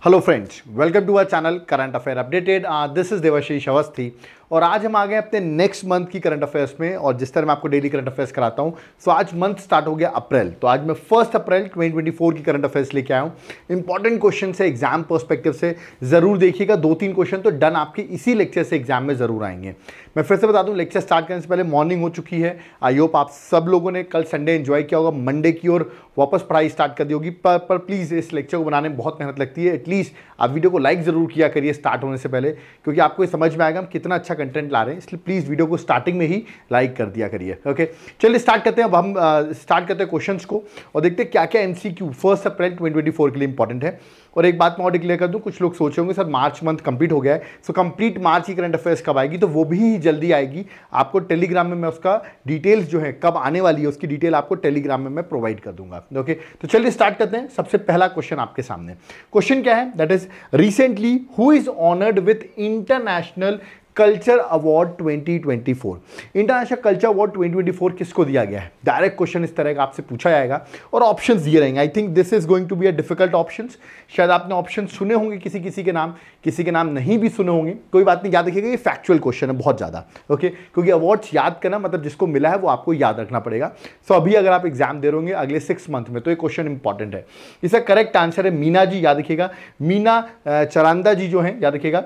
Hello friends, welcome to our channel Current Affair Updated. Uh, this is Devashish Awasthi. और आज हम आ गए अपने नेक्स्ट मंथ की करंट अफेयर्स में और जिस तरह मैं आपको डेली करंट अफेयर्स कराता हूँ सो आज मंथ स्टार्ट हो गया अप्रैल तो आज मैं फर्स्ट अप्रैल 2024 की करंट अफेयर्स लेके आया हूँ इंपॉर्टेंट क्वेश्चन है एग्जाम पर्सपेक्टिव से ज़रूर देखिएगा दो तीन क्वेश्चन तो डन आपके इसी लेक्चर से एग्जाम में ज़रूर आएंगे मैं फिर से बता दूँ लेक्चर स्टार्ट करने से पहले मॉर्निंग हो चुकी है आई होप आप सब लोगों ने कल संडे इन्जॉय किया होगा मंडे की ओर वापस पढ़ाई स्टार्ट कर दी होगी पर, पर प्लीज़ इस लेक्चर को बनाने में बहुत मेहनत लगती है एटलीस्ट आप वीडियो को लाइक ज़रूर किया करिए स्टार्ट होने से पहले क्योंकि आपको समझ में आएगा हम कितना अच्छा अच्छा कंटेंट ला रहे हैं इसलिए प्लीज़ वीडियो को स्टार्टिंग में ही लाइक कर दिया करिए ओके चलिए स्टार्ट करते हैं अब हम स्टार्ट करते हैं क्वेश्चंस को और देखते हैं क्या क्या M C Q first April twenty के लिए इंपॉर्टेंट है और एक बात मैं और डिक्लेयर कर दूँ कुछ लोग सोचे होंगे सर मार्च मंथ कंप्लीट हो गया है सो कंप्लीट मार्च की करंट अफेयर्स कब आएगी तो वो भी जल्दी आएगी आपको टेलीग्राम में मैं उसका डिटेल्स जो है कब आने वाली है उसकी डिटेल आपको टेलीग्राम में मैं प्रोवाइड कर दूंगा ओके तो चलिए स्टार्ट करते हैं सबसे पहला क्वेश्चन आपके सामने क्वेश्चन क्या है that is recently who is honoured with international culture award 2024 international culture award 2024 किसको दिया गया है डायरेक्ट क्वेश्चन इस तरह का आपसे पूछा जाएगा और ऑप्शंस दिए रहेंगे I think this is going to be a difficult options शायद आपने ऑप्शन सुने होंगे किसी किसी के नाम किसी के नाम नहीं भी सुने होंगे कोई बात नहीं याद रखिएगा ये फैक्चुअल क्वेश्चन है बहुत ज़्यादा ओके okay? क्योंकि अवार्ड्स याद करना मतलब जिसको मिला है वो आपको याद रखना पड़ेगा सो so, अभी अगर आप एग्जाम दे रहे अगले सिक्स मंथ में तो ये क्वेश्चन इंपॉर्टेंट है इसका करेक्ट आंसर है मीना जी याद रखिएगा मीना चरांदा जी जो है याद रखिएगा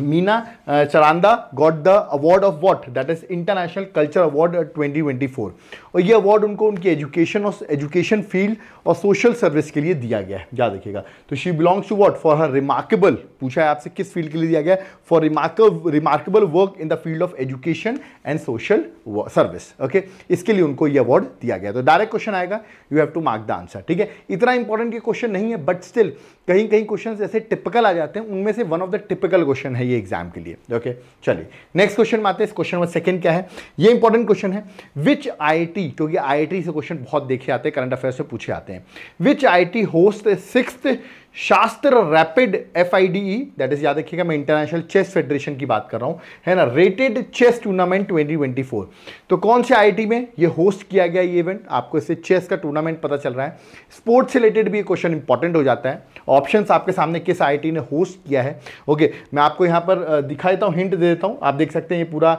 Meena Charanda got the award of of that is international culture award 2024. और ये अवार्ड उनको उनकी एजुकेशन और एजुकेशन फील्ड और सोशल सर्विस के लिए दिया गया है याद रखिएगा तो she belongs to what for her remarkable पूछा है आपसे किस फील्ड के लिए दिया गया for remarkable work in the field of education and social service okay इसके लिए उनको ये अवार्ड दिया गया तो डायरेक्ट क्वेश्चन आएगा you have to mark the answer ठीक है इतना इंपॉर्टेंट ये क्वेश्चन नहीं है बट स्टिल कहीं कहीं क्वेश्चन ऐसे टिपिकल आ जाते हैं उनमें से one of the typical question है है ये एग्जाम के लिए ओके चलिए नेक्स्ट क्वेश्चन में आते हैं क्वेश्चन नंबर सेकंड क्या है ये इंपॉर्टेंट क्वेश्चन है विच आई क्योंकि आई से क्वेश्चन बहुत देखे आते हैं करंट अफेयर्स में पूछे आते हैं which I T host six Shastra rapid F I D that is याद रखिएगा मैं इंटरनेशनल चेस फेडरेशन की बात कर रहा हूँ है ना रेटेड चेस टूर्नामेंट 2024 तो कौन से आईआईटी में ये होस्ट किया गया ये इवेंट आपको इससे चेस का टूर्नामेंट पता चल रहा है स्पोर्ट्स से रिलेटेड भी क्वेश्चन इंपॉर्टेंट हो जाता है ऑप्शन आपके सामने किस आई ने होस्ट किया है ओके मैं आपको यहाँ पर दिखा देता हूँ हिंट दे देता हूँ आप देख सकते हैं ये पूरा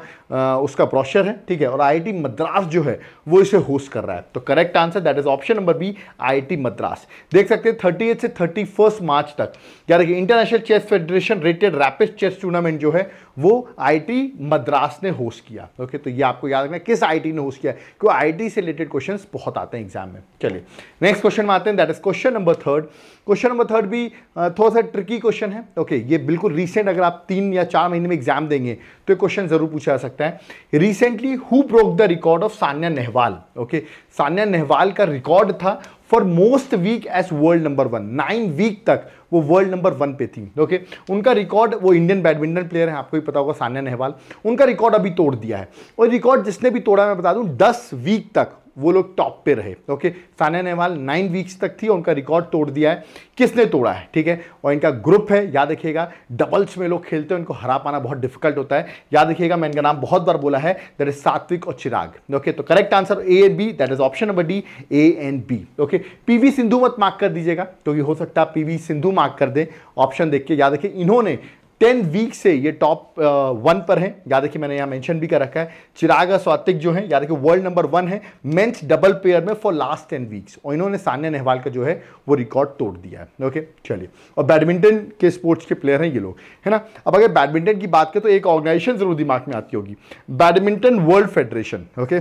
उसका प्रोशर है ठीक है और आई मद्रास जो है वो इसे होस्ट कर रहा है तो correct answer that is option number B I Madras देख सकते हैं थर्टी से थर्टी फर्स्ट मार्च तक यानी कि international chess federation rated rapid chess tournament जो है वो आईटी मद्रास ने होस्ट किया ओके तो ये आपको याद रखना किस आईटी ने होस्ट किया क्योंकि आईटी से रिलेटेड क्वेश्चन बहुत आते हैं एग्जाम में चलिए नेक्स्ट क्वेश्चन में आते हैं that is question number third question number third भी थोड़ा सा ट्रिकी क्वेश्चन है ओके okay, ये बिल्कुल रिसेंट अगर आप तीन या चार महीने में एग्जाम देंगे तो ये क्वेश्चन जरूर पूछा जा सकता है recently who broke the record of Saina Nehwal okay okay? Saina Nehwal का रिकॉर्ड था for most week as world number one nine week तक वो वर्ल्ड नंबर वन पे थी ओके उनका रिकॉर्ड वो इंडियन बैडमिंटन प्लेयर हैं आपको भी पता होगा सानिया नेहवाल उनका रिकॉर्ड अभी तोड़ दिया है और रिकॉर्ड जिसने भी तोड़ा मैं बता दूं दस वीक तक वो लोग टॉप पे रहे okay Saina Nehwal nine weeks तक थी उनका रिकॉर्ड तोड़ दिया है किसने तोड़ा है ठीक है और इनका ग्रुप है याद रखिएगा डबल्स में लोग खेलते हैं उनको हरा पाना बहुत डिफिकल्ट होता है याद रखिएगा मैं इनका नाम बहुत बार बोला है दैट इज सात्विक और चिराग ओके तो correct answer A and B that is option number D A and B okay P Sindhu मत मार्क कर दीजिएगा क्योंकि तो हो सकता है पी सिंधु मार्क कर दे ऑप्शन देख के याद रखिए इन्होंने टेन वीक से ये टॉप वन पर हैं याद रखिए मैंने यहाँ मेंशन भी कर रखा है चिराग स्वातिक जो हैं याद रखिए वर्ल्ड नंबर वन है मेंस डबल पेयर में फॉर लास्ट टेन वीक्स और इन्होंने सान्या नेहवाल का जो है वो रिकॉर्ड तोड़ दिया है ओके चलिए और बैडमिंटन के स्पोर्ट्स के प्लेयर हैं ये लोग है ना अब अगर बैडमिंटन की बात करें तो एक ऑर्गेनाइजेशन जरूर दिमाग में आती होगी बैडमिंटन वर्ल्ड फेडरेशन ओके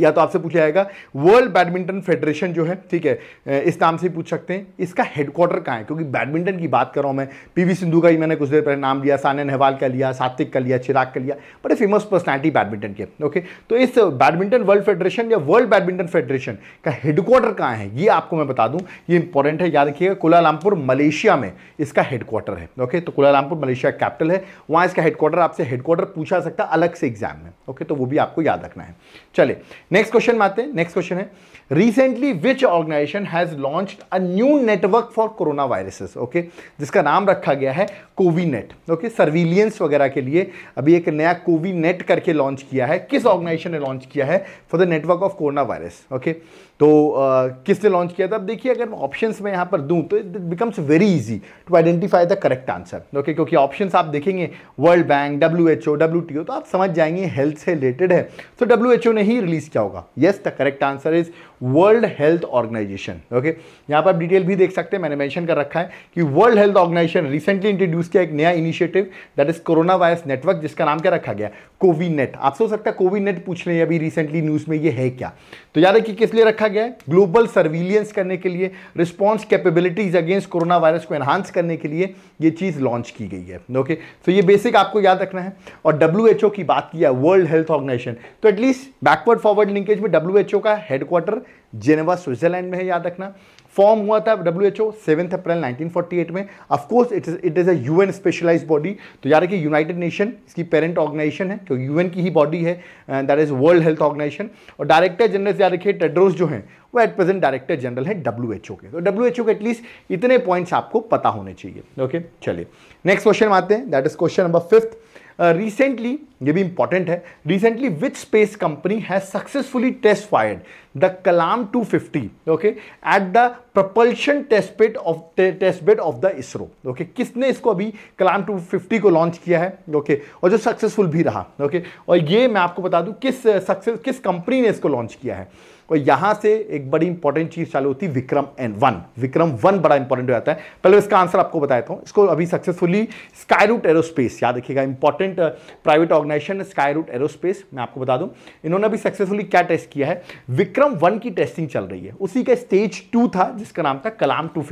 या तो आपसे पूछा जाएगा वर्ल्ड बैडमिंटन फेडरेशन जो है ठीक है इस नाम से पूछ सकते हैं इसका हेडक्वार्टर कहाँ है क्योंकि बैडमिंटन की बात कर रहा हूँ मैं पीवी सिंधु का ही मैंने कुछ देर पहले नाम लिया सानिया नेहवाल का लिया सात्विक का लिया चिराग का लिया बड़े फेमस पर्सनैलिटी बैडमिंटन के ओके तो इस बैडमिंटन वर्ल्ड फेडरेशन या वर्ल्ड बैडमिंटन फेडरेशन का हेडक्वार्टर कहाँ है ये आपको मैं बता दूँ ये इंपॉर्टेंट है याद रखिएगा कोलालामपुर मलेशिया में इसका हेडक्वार्टर है ओके तो कोलालामपुर मलेशिया कैपिटल है वहाँ इसका हेडक्वार्टर आपसे हेडक्वार्टर पूछा सकता है अलग से एग्जाम में ओके तो वो भी आपको याद रखना है चले नेक्स्ट क्वेश्चन में आते हैं नेक्स्ट क्वेश्चन है recently which organisation has launch a new network for corona viruses okay जिसका नाम रखा गया है कोविनेट ओके सर्विलियंस वगैरह के लिए अभी एक नया कोविनेट करके लॉन्च किया है किस ऑर्गेनाइजेशन ने लॉन्च किया है for the network of corona virus okay तो uh, किसने लॉन्च किया था अब देखिए अगर मैं ऑप्शन में यहाँ पर दूँ तो it becomes very easy to identify the correct answer okay क्योंकि ऑप्शन आप देखेंगे world bank W H O W T O तो आप समझ जाएंगे हेल्थ से रिलेटेड है तो डब्ल्यू एच ओ ने ही रिलीज किया होगा yes the correct answer is world health organisation okay यहाँ पर आप डिटेल भी देख सकते हैं मैंने मेंशन कर रखा है कि world health organisation recently introduce किया एक नया initiative that is corona virus network जिसका नाम क्या रखा गया कोविनेट आप सोच हैं कोविन नेट पूछ रहे हैं अभी रिसेंटली न्यूज़ में ये है क्या तो याद रखिए किस लिए रखा गया है ग्लोबल सर्विलियंस करने के लिए response capabilities against corona virus को एनहांस करने के लिए ये चीज़ लॉन्च की गई है ओके तो ये बेसिक आपको याद रखना है और डब्ल्यू की बात किया वर्ल्ड हेल्थ ऑर्गेनाइजेशन तो एटलीस्ट बैकवर्ड फॉरवर्ड लिंकेज में डब्ल्यू का हेडक्वार्टर जेनेवा स्विट्जरलैंड में है याद रखना फॉर्म हुआ था W H O seventh April nineteen forty eight में of course it is it is U N specialise body तो याद रखिए यूनाइटेड नेशन इसकी पेरेंट ऑर्गेनाइजेशन है क्योंकि यूएन की ही बॉडी है that is world health organisation और डायरेक्टर जनरल याद रखिए टेड्रोस जो है वो एट प्रेजेंट डायरेक्टर जनरल है डब्ल्यू एच ओ के तो डब्ल्यू एच ओ के एटलीस्ट इतने पॉइंट्स आपको पता होने चाहिए ओके चलिए नेक्स्ट क्वेश्चन आते हैं that is question number fifth recently uh, ये भी इंपॉर्टेंट है recently which space company has successfully test fired the Kalam 250 okay at the propulsion test of test of the ISRO okay किसने इसको अभी कलाम 250 को लॉन्च किया है ओके okay, और जो सक्सेसफुल भी रहा ओके okay, और ये मैं आपको बता दूं किस सक्सेस किस कंपनी ने इसको लॉन्च किया है और यहां से एक बड़ी इंपॉर्टेंट चीज चालू होती है Vikram N one Vikram one बड़ा इंपॉर्टेंट हो जाता है पहले इसका आंसर आपको बताया हूँ इसको अभी सक्सेसफुली स्काई रूट एरोस्पेस याद रखिएगा important private organisation Skyroot aerospace मैं आपको बता दूं इन्होंने अभी सक्सेसफुली क्या टेस्ट किया है विक्रम वन की टेस्टिंग चल रही है उसी का स्टेज टू था जिसका नाम था कलाम टू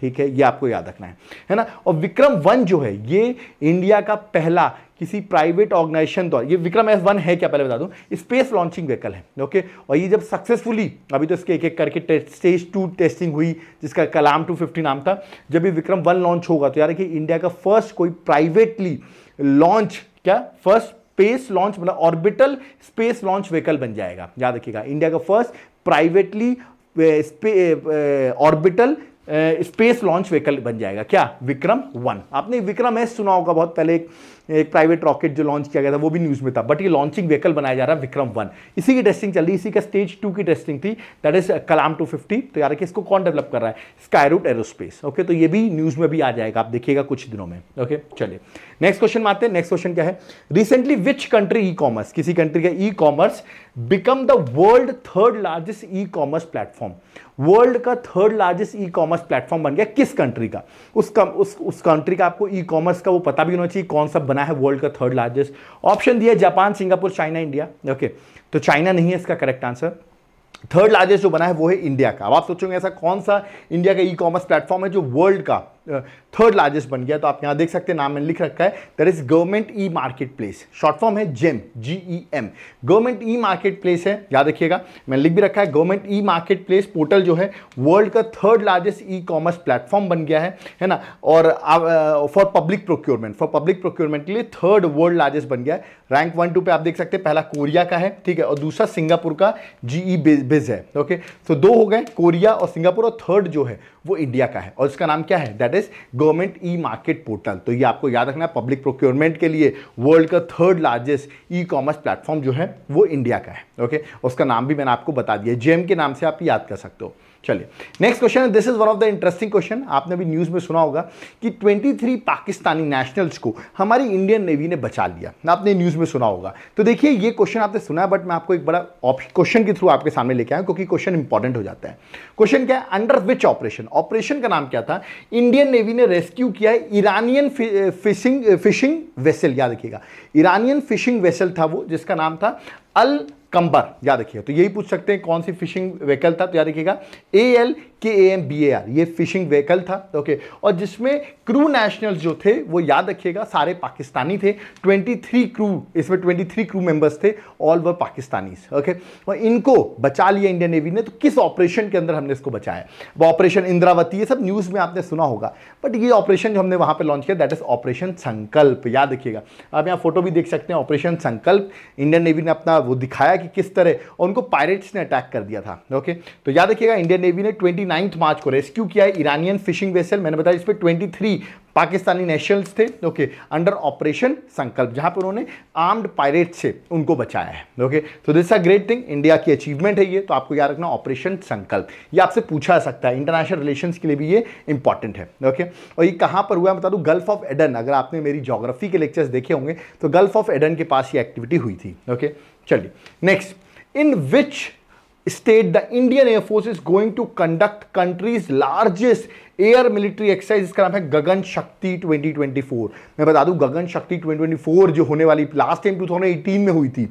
ठीक है ये आपको याद रखना है है ना और विक्रम वन जो है ये इंडिया का पहला किसी प्राइवेट ऑर्गेनाइजेशन द्वारा ये विक्रम एस वन है क्या पहले बता दूं स्पेस लॉन्चिंग व्हीकल है ओके और ये जब सक्सेसफुली अभी तो इसके एक एक करके स्टेज टू टेस्टिंग हुई जिसका कलाम टू फिफ्टी नाम था जब ये विक्रम वन लॉन्च होगा तो यार कि इंडिया का फर्स्ट कोई प्राइवेटली लॉन्च क्या फर्स्ट स्पेस लॉन्च मतलब ऑर्बिटल स्पेस लॉन्च व्हीकल बन जाएगा याद रखिएगा इंडिया का first privately orbital space launch vehicle बन जाएगा क्या विक्रम वन आपने विक्रम एस सुना होगा बहुत पहले एक एक प्राइवेट रॉकेट जो लॉन्च किया गया था वो भी न्यूज़ में था बट ये लॉन्चिंग व्हीकल बनाया जा रहा है विक्रम वन इसी की टेस्टिंग चल रही इसी का स्टेज टू की टेस्टिंग थी that is Kalam two fifty तो यार इसको कौन डेवलप कर रहा है स्काईरूट एरोस्पेस ओके तो ये भी न्यूज़ में भी आ जाएगा आप देखिएगा कुछ दिनों में ओके चलिए नेक्स्ट क्वेश्चन में आते हैं नेक्स्ट क्वेश्चन क्या है recently which country e commerce किसी कंट्री का e commerce become the world third largest e commerce platform world का third largest e commerce platform बन गया किस कंट्री का उस कंट्री का आपको ई कॉमर्स का वो पता भी होना चाहिए कौन सा बना है वर्ल्ड का थर्ड लार्जेस्ट ऑप्शन दिया Japan Singapore China India okay तो चाइना नहीं है इसका करेक्ट आंसर थर्ड लार्जेस्ट जो बना है वो है इंडिया का अब आप सोचोगे ऐसा कौन सा इंडिया का ई कॉमर्स प्लेटफॉर्म है जो वर्ल्ड का थर्ड लार्जेस्ट बन गया तो आप यहाँ देख सकते हैं नाम मैंने लिख रखा है that is government e marketplace short form है GeM G E M government e marketplace है याद रखिएगा मैंने लिख भी रखा है government e marketplace portal जो है वर्ल्ड का third largest e commerce platform बन गया है है ना और for public procurement for public procurement के लिए थर्ड वर्ल्ड लार्जेस्ट बन गया है रैंक वन टू पे आप देख सकते हैं पहला कोरिया का है ठीक है और दूसरा सिंगापुर का जीई बिज e है ओके तो दो हो गए कोरिया और सिंगापुर और थर्ड जो है वो इंडिया का है और इसका नाम क्या है that is government e market portal तो ये आपको याद रखना है पब्लिक प्रोक्योरमेंट के लिए वर्ल्ड का third largest e commerce platform जो है वो इंडिया का है ओके उसका नाम भी मैंने आपको बता दिया जेम के नाम से आप याद कर सकते हो चलिए next question this is one of the interesting question आपने अभी न्यूज़ में सुना होगा कि 23 पाकिस्तानी नेशनल्स को हमारी इंडियन नेवी ने बचा लिया आपने न्यूज़ में सुना होगा तो देखिए ये क्वेश्चन आपने सुना है बट मैं आपको एक बड़ा क्वेश्चन के थ्रू आपके सामने लेके आया क्योंकि क्वेश्चन इंपॉर्टेंट हो जाता है क्वेश्चन क्या है अंडर विच ऑपरेशन ऑपरेशन का नाम क्या था इंडियन नेवी ने रेस्क्यू किया है ईरानियन फिशिंग फिशिंग वेसल याद रखिएगा ईरानियन फिशिंग वेसल था वो जिसका नाम था अल कंबर याद रखिए तो यही पूछ सकते हैं कौन सी फिशिंग व्हीकल था तो याद रखिएगा A L K A M B A R ये फिशिंग व्हीकल था ओके और जिसमें क्रू नेशनल्स जो थे वो याद रखिएगा सारे पाकिस्तानी थे 23 क्रू इसमें 23 क्रू मेंबर्स थे ऑल वर पाकिस्तानीज ओके और इनको बचा लिया इंडियन नेवी ने तो किस ऑपरेशन के अंदर हमने इसको बचाया अब ऑपरेशन इंद्रावती ये सब न्यूज़ में आपने सुना होगा बट ये ऑपरेशन जो हमने वहाँ पर लॉन्च किया दैट इज़ ऑपरेशन संकल्प याद रखिएगा आप यहाँ फोटो भी देख सकते हैं ऑपरेशन संकल्प इंडियन नेवी ने अपना वो दिखाया बताया कि किस तरह उनको पायरेट्स ने अटैक कर दिया था ओके तो याद रखिएगा इंडियन नेवी ने ट्वेंटी मार्च को रेस्क्यू किया है ईरानियन फिशिंग वेसल मैंने बताया इस पर ट्वेंटी पाकिस्तानी नेशनल्स थे ओके अंडर ऑपरेशन संकल्प जहां पर उन्होंने आर्म्ड पायरेट से उनको बचाया है ओके तो this a great thing India की अचीवमेंट है ये तो आपको याद रखना ऑपरेशन संकल्प ये आपसे पूछा सकता है इंटरनेशनल रिलेशन के लिए भी ये इंपॉर्टेंट है ओके और ये कहाँ पर हुआ बता दूँ गल्फ ऑफ एडन अगर आपने मेरी जोग्राफी के लेक्चर्स देखे होंगे तो गल्फ ऑफ एडन के पास ये एक्टिविटी हुई थी ओके चलिए next in which state the Indian air force is going to conduct country's largest air military exercise इसका नाम है गगन शक्ति 2024 मैं बता दूं गगन शक्ति 2024 जो होने वाली लास्ट टाइम एटीन में हुई थी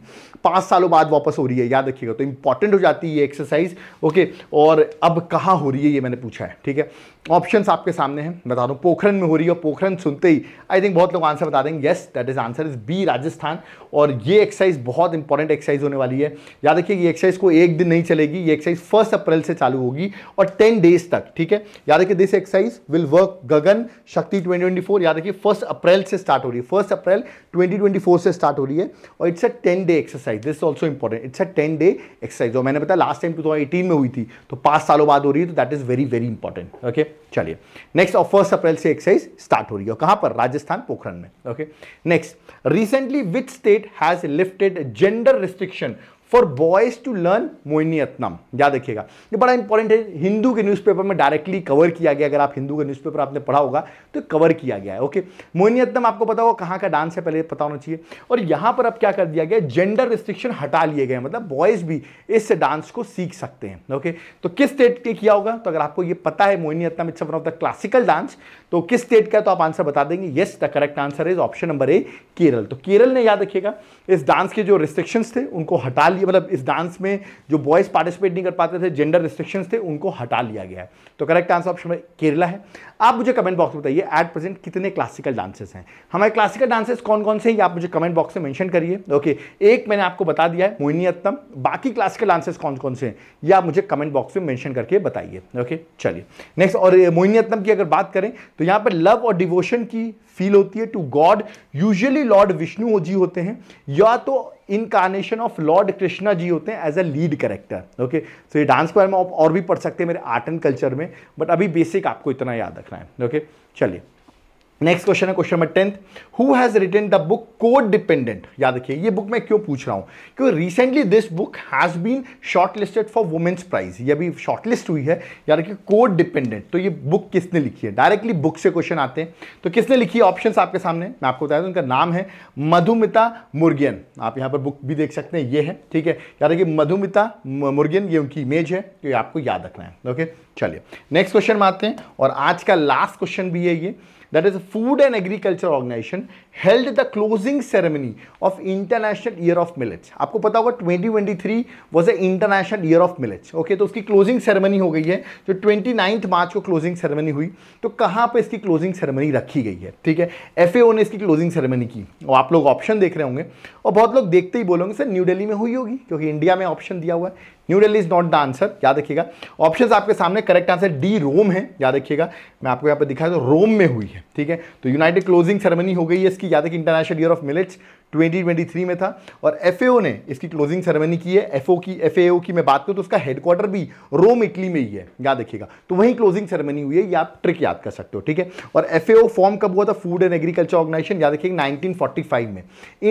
पांच सालों बाद वापस हो रही है याद रखिएगा तो इंपॉर्टेंट हो जाती है ये एक्सरसाइज ओके और अब कहाँ हो रही है ये मैंने पूछा है ठीक है ऑप्शन आपके सामने हैं बता दूँ पोखरन में हो रही है पोखरन सुनते ही आई थिंक बहुत लोग आंसर बता देंगे yes that is answer is B Rajasthan और ये एक्सरसाइज बहुत इंपॉर्टेंट एक्सरसाइज होने वाली है याद रखिए ये एक्सरसाइज को एक दिन नहीं चलेगी ये एक्सरसाइज फर्स्ट अप्रैल से चालू होगी और टेन डेज तक ठीक है याद रखिए this exercise will work Gagan Shakti 2024 याद रखिए फर्स्ट अप्रैल से स्टार्ट हो रही है फर्स्ट अप्रैल 2024 से स्टार्ट हो रही है और it's a ten day exercise this also important it's a ten day exercise और मैंने बताया लास्ट टाइम टू थाउजेंड में हुई थी तो पांच सालों बाद हो रही है तो that is very very important okay चलिए नेक्स्ट और फर्स्ट अप्रैल से एक्सरसाइज स्टार्ट हो रही है कहां पर राजस्थान पोखरण में okay next recently which state has lifted gender restriction for boys to learn Mohiniyattam याद रखिएगा ये बड़ा इंपॉर्टेंट है हिंदू के न्यूज़पेपर में डायरेक्टली कवर किया गया अगर आप हिंदू का न्यूज़पेपर आपने पढ़ा होगा तो कवर किया गया है ओके अतनम आपको पता होगा कहाँ का डांस है पहले पता होना चाहिए और यहाँ पर अब क्या कर दिया गया जेंडर रिस्ट्रिक्शन हटा लिए गए मतलब बॉयज भी इस डांस को सीख सकते हैं ओके तो किस स्टेट के किया होगा तो अगर आपको ये पता है अतनम it's one of the classical dance तो किस स्टेट का तो आप आंसर बता देंगे yes the correct answer is option number A Kerala तो केरल ने याद रखिएगा इस डांस के जो रिस्ट्रिक्शंस थे उनको हटा लिया की मतलब इस डांस में जो बॉयज़ पार्टिसिपेट नहीं कर पाते थे जेंडर रिस्ट्रिक्शन थे उनको हटा लिया गया है तो करेक्ट आंसर ऑप्शन में केरला है आप मुझे कमेंट बॉक्स में बताइए एट प्रेजेंट कितने क्लासिकल डांसेस हैं हमारे क्लासिकल डांसेस कौन कौन से हैं आप मुझे कमेंट बॉक्स में मैंशन करिए ओके एक मैंने आपको बता दिया है मोहिनीअत्तम बाकी क्लासिकल डांसेस कौन कौन से हैं ये आप मुझे कमेंट बॉक्स में मैंशन करके बताइए ओके चलिए नेक्स्ट और मोहिनीअत्तम की अगर बात करें तो यहाँ पर लव और डिवोशन की फील होती है to god usually lord Vishnu ji होते हैं या तो incarnation of lord Krishna ji होते हैं as a lead character okay so ये डांस के बारे में आप और भी पढ़ सकते हैं मेरे आर्ट एंड कल्चर में बट अभी बेसिक आपको इतना याद रखना है ओके okay? चलिए नेक्स्ट क्वेश्चन है question number tenth who has written the book code dependent याद रखिए ये बुक मैं क्यों पूछ रहा हूं क्योंकि recently this book has been shortlisted for women's prize ये अभी शॉर्टलिस्ट हुई है याद रखिए कोड डिपेंडेंट तो ये बुक किसने लिखी है डायरेक्टली बुक से क्वेश्चन आते हैं तो किसने लिखी है ऑप्शन आपके सामने मैं आपको बताया उनका नाम है मधुमिता मुर्गियन आप यहाँ पर बुक भी देख सकते हैं ये है ठीक है याद रखिए मधुमिता मुर्गियन ये उनकी इमेज है तो ये आपको याद रखना है ओके चलिए नेक्स्ट क्वेश्चन में आते हैं और आज का लास्ट क्वेश्चन भी है ये that is food and agriculture organisation held the closing ceremony of international year of of आपको पता होगा 2023 was a international year of Millets. Okay तो उसकी क्लोजिंग सेरेमनी हो गई है जो ट्वेंटी नाइन्थ मार्च को क्लोजिंग सेरेमनी हुई तो कहाँ पर इसकी क्लोजिंग सेरेमनी रखी गई है ठीक है एफ ने इसकी क्लोजिंग सेरेमनी की और आप लोग ऑप्शन देख रहे होंगे और बहुत लोग देखते ही बोलोगे सर न्यू डेली में हुई होगी क्योंकि इंडिया में ऑप्शन दिया हुआ है New Delhi is not the answer याद रखिएगा ऑप्शन आपके सामने करेक्ट आंसर डी रोम है याद रखिएगा मैं आपको यहाँ पर दिखाया तो रोम में हुई है ठीक है तो यूनाइटेड क्लोजिंग सेरेमनी हो गई है इसकी याद रखिए इंटरनेशनल ईयर ऑफ मिलेट्स 2023 में था और एफ ने इसकी क्लोजिंग सेरेमनी की है एफ की एफ की मैं बात करूँ तो उसका हेडक्वार्टर भी रोम इटली में ही है याद रखिएगा तो वहीं क्लोजिंग सेरेमनी हुई है ये आप ट्रिक याद कर सकते हो ठीक है और एफ फॉर्म कब हुआ था फूड एंड एग्रीकल्चर ऑर्गेनाइजेशन याद रखिएगा नाइनटीन में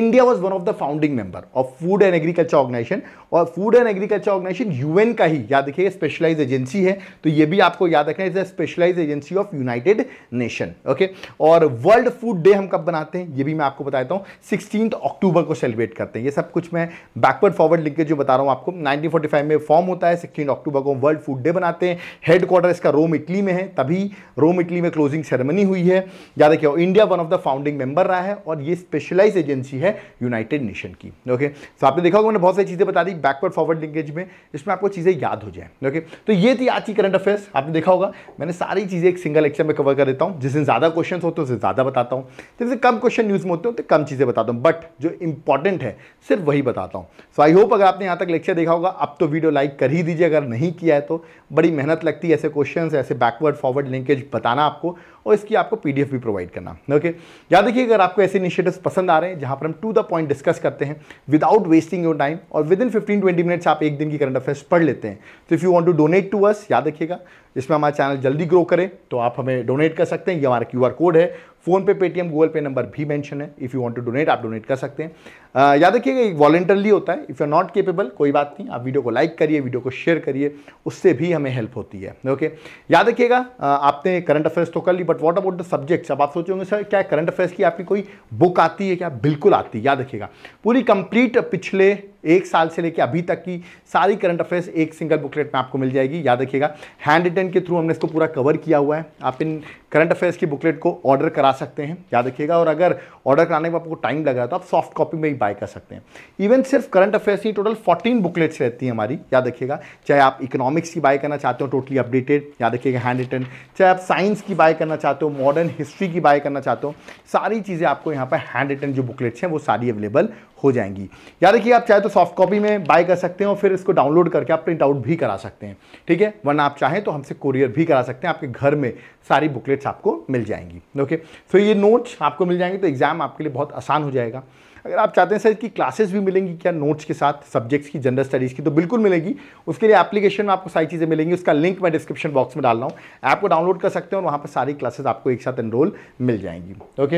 India was one of the founding member of food and agriculture organisation और food and agriculture organisation UN का ही याद रखिएगा स्पेशलाइज एजेंसी है तो ये भी आपको याद रखना है specialise agency of united nation okay और वर्ल्ड फूड डे हम कब बनाते हैं ये भी मैं आपको बताता हूँ सिक्सटीन चौदह तो अक्टूबर को सेलिब्रेट करते हैं ये सब कुछ मैं बैकवर्ड फॉरवर्ड लिख के जो बता रहा हूँ आपको 1945 में फॉर्म होता है सिक्सटीन अक्टूबर को वर्ल्ड फूड डे बनाते हैं हेडक्वार्टर इसका रोम इटली में है तभी रोम इटली में क्लोजिंग सेरेमनी हुई है याद रखिए India one of the founding member रहा है और ये स्पेशलाइज एजेंसी है यूनाइटेड नेशन की ओके तो आपने देखा होगा मैंने बहुत सारी चीज़ें बता दी बैकवर्ड फॉरवर्ड लिंकेज में इसमें आपको चीज़ें याद हो जाए ओके तो ये थी आज की करंट अफेयर्स आपने देखा होगा मैंने सारी चीज़ें एक सिंगल लेक्चर में कवर कर देता हूँ जिस दिन ज़्यादा क्वेश्चन होते हैं उसे ज़्यादा बताता हूँ जिससे कम क्वेश्चन न्यूज़ में होते हैं तो कम चीज़ें बताता हूँ बट बट जो इंपॉर्टेंट है सिर्फ वही बताता हूँ सो आई होप अगर आपने यहाँ तक लेक्चर देखा होगा अब तो वीडियो लाइक कर ही दीजिए अगर नहीं किया है तो बड़ी मेहनत लगती है ऐसे क्वेश्चन ऐसे बैकवर्ड फॉरवर्ड लिंकेज बताना आपको और इसकी आपको पी भी प्रोवाइड करना ओके याद रखिए अगर आपको ऐसे इनिशिएटिव्स पसंद आ रहे हैं जहाँ पर हम टू द पॉइंट डिस्कस करते हैं विदाउट वेस्टिंग योर टाइम और within fifteen twenty minutes आप एक दिन की करंट अफेयर्स पढ़ लेते हैं तो if you want to donate to us याद रखिएगा जिसमें हमारा चैनल जल्दी ग्रो करे तो आप हमें डोनेट कर सकते हैं ये हमारा क्यू कोड है PhonePe Paytm Google Pay number भी मेंशन है if you want to donate आप डोनेट कर सकते हैं याद रखिएगा एक वॉलेंटरली होता है if you are not capable कोई बात नहीं आप वीडियो को लाइक करिए वीडियो को शेयर करिए उससे भी हमें हेल्प होती है ओके याद रखिएगा आपने करंट अफेयर्स तो कर ली but what about the subjects अब आप सोचेंगे सर क्या करंट अफेयर्स की आपकी कोई बुक आती है क्या बिल्कुल आती है याद रखिएगा पूरी कंप्लीट पिछले एक साल से लेकर अभी तक की सारी करंट अफेयर्स एक सिंगल बुकलेट में आपको मिल जाएगी याद रखिएगा हैंड रिटर्न के थ्रू हमने इसको पूरा कवर किया हुआ है आप इन करंट अफेयर्स की बुकलेट को ऑर्डर करा सकते हैं याद रखिएगा और अगर ऑर्डर कराने में आपको टाइम लगा तो आप सॉफ्ट कॉपी में ही बाय कर सकते हैं इवन सिर्फ करंट अफेयर्स ही टोटल फोर्टीन बुकलेट्स रहती हैं हमारी याद रखिएगा चाहे आप इकोनॉमिक्स की बाय करना चाहते हो टोटली अपडेटेड याद रखिएगा हैंड रिटर्न चाहे आप साइंस की बाय करना चाहते हो मॉडर्न हिस्ट्री की बाय करना चाहते हो सारी चीज़ें आपको यहाँ पर हैंड रिटर्न जो बुकलेट्स हैं वो सारी अवेलेबल हो जाएंगी याद देखिए आप चाहे तो सॉफ्ट कॉपी में बाय कर सकते हैं और फिर इसको डाउनलोड करके आप प्रिंट आउट भी करा सकते हैं ठीक है वरना आप चाहें तो हमसे कुरियर भी करा सकते हैं आपके घर में सारी बुकलेट्स आपको मिल जाएंगी ओके सो ये नोट्स आपको मिल जाएंगे तो एग्ज़ाम आपके लिए बहुत आसान हो जाएगा अगर आप चाहते हैं सर कि क्लासेस भी मिलेंगी क्या नोट्स के साथ सब्जेक्ट्स की जनरल स्टडीज़ की तो बिल्कुल मिलेगी उसके लिए एप्लीकेशन में आपको सारी चीज़ें मिलेंगी उसका लिंक मैं डिस्क्रिप्शन बॉक्स में डाल रहा हूँ ऐप को डाउनलोड कर सकते हैं और वहाँ पर सारी क्लासेस आपको एक साथ एनरोल मिल जाएंगी ओके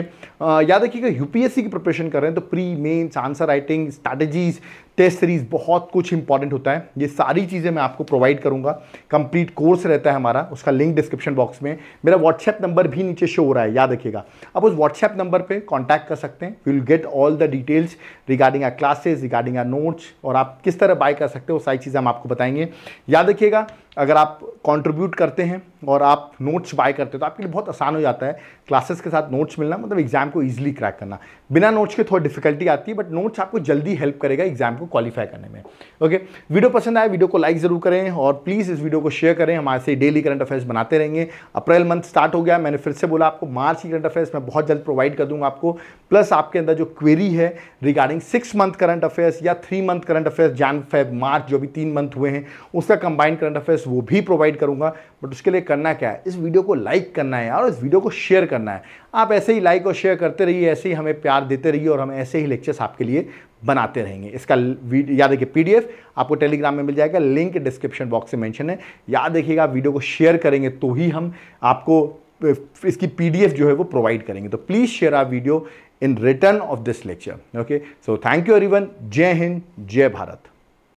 याद रखिएगा यूपीएससी की प्रिपरेशन कर रहे हैं तो pre mains answer answer writing strategies test series बहुत कुछ इंपॉर्टेंट होता है ये सारी चीज़ें मैं आपको प्रोवाइड करूंगा कंप्लीट कोर्स रहता है हमारा उसका लिंक डिस्क्रिप्शन बॉक्स में मेरा व्हाट्सएप नंबर भी नीचे शो हो रहा है याद रखिएगा आप उस व्हाट्सएप नंबर पर कॉन्टैक्ट कर सकते हैं will get all the details regarding our classes regarding our notes और आप किस तरह बाय कर सकते हो सारी चीज़ें हम आपको बताएंगे याद रखिएगा अगर आप कंट्रीब्यूट करते हैं और आप नोट्स बाय करते हो तो आपके लिए बहुत आसान हो जाता है क्लासेस के साथ नोट्स मिलना मतलब एग्जाम को ईजिली क्रैक करना बिना नोट्स के थोड़ी डिफिकल्टी आती है बट नोट्स आपको जल्दी हेल्प करेगा एग्जाम को को क्वालिफाई करने में ओके वीडियो पसंद आए वीडियो को लाइक ज़रूर करें और प्लीज़ इस वीडियो को शेयर करें हमारे से डेली करंट अफेयर्स बनाते रहेंगे अप्रैल मंथ स्टार्ट हो गया मैंने फिर से बोला आपको मार्च की करंट अफेयर्स मैं बहुत जल्द प्रोवाइड कर दूंगा आपको प्लस आपके अंदर जो क्वेरी है regarding six month current affairs या three month current affairs Jan Feb March जो भी तीन मंथ हुए हैं उसका कंबाइंड करंट अफेयर्स वो भी प्रोवाइड करूंगा बट उसके लिए करना क्या है इस वीडियो को लाइक करना है और इस वीडियो को शेयर करना है आप ऐसे ही लाइक और शेयर करते रहिए ऐसे ही हमें प्यार देते रहिए और हम ऐसे ही लेक्चर्स आपके लिए बनाते रहेंगे इसका याद रखिए पी आपको टेलीग्राम में मिल जाएगा लिंक डिस्क्रिप्शन बॉक्स में मेंशन है याद रखिएगा वीडियो को शेयर करेंगे तो ही हम आपको इसकी पी जो है वो प्रोवाइड करेंगे तो please share our video in return of this lecture okay so thank you everyone जय हिंद जय भारत